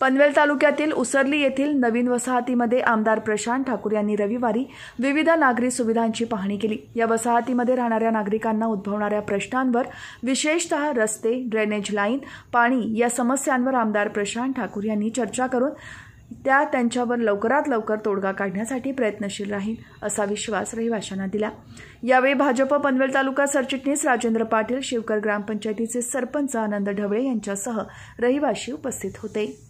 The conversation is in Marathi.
पनवेल तालुक्यातील उसरली येथील नवीन वसाहतीमध्ये आमदार प्रशांत ठाकूर यांनी रविवारी विविध नागरी सुविधांची पाहणी केली या वसाहतीमध्ये राहणाऱ्या नागरिकांना उद्भवणाऱ्या प्रश्नांवर विशेषतः रस्ते ड्रेनेज लाईन पाणी या समस्यांवर आमदार प्रशांत ठाकूर यांनी चर्चा करून त्या त्यांच्यावर लवकरात लवकर तोडगा काढण्यासाठी प्रयत्नशील राहील असा विश्वास रहिवाशांना दिला यावेळी भाजप पनवेल तालुका सरचिटणीस राजेंद्र पाटील शिवकर ग्रामपंचायतीचे सरपंच आनंद ढवळे यांच्यासह रहिवाशी उपस्थित होते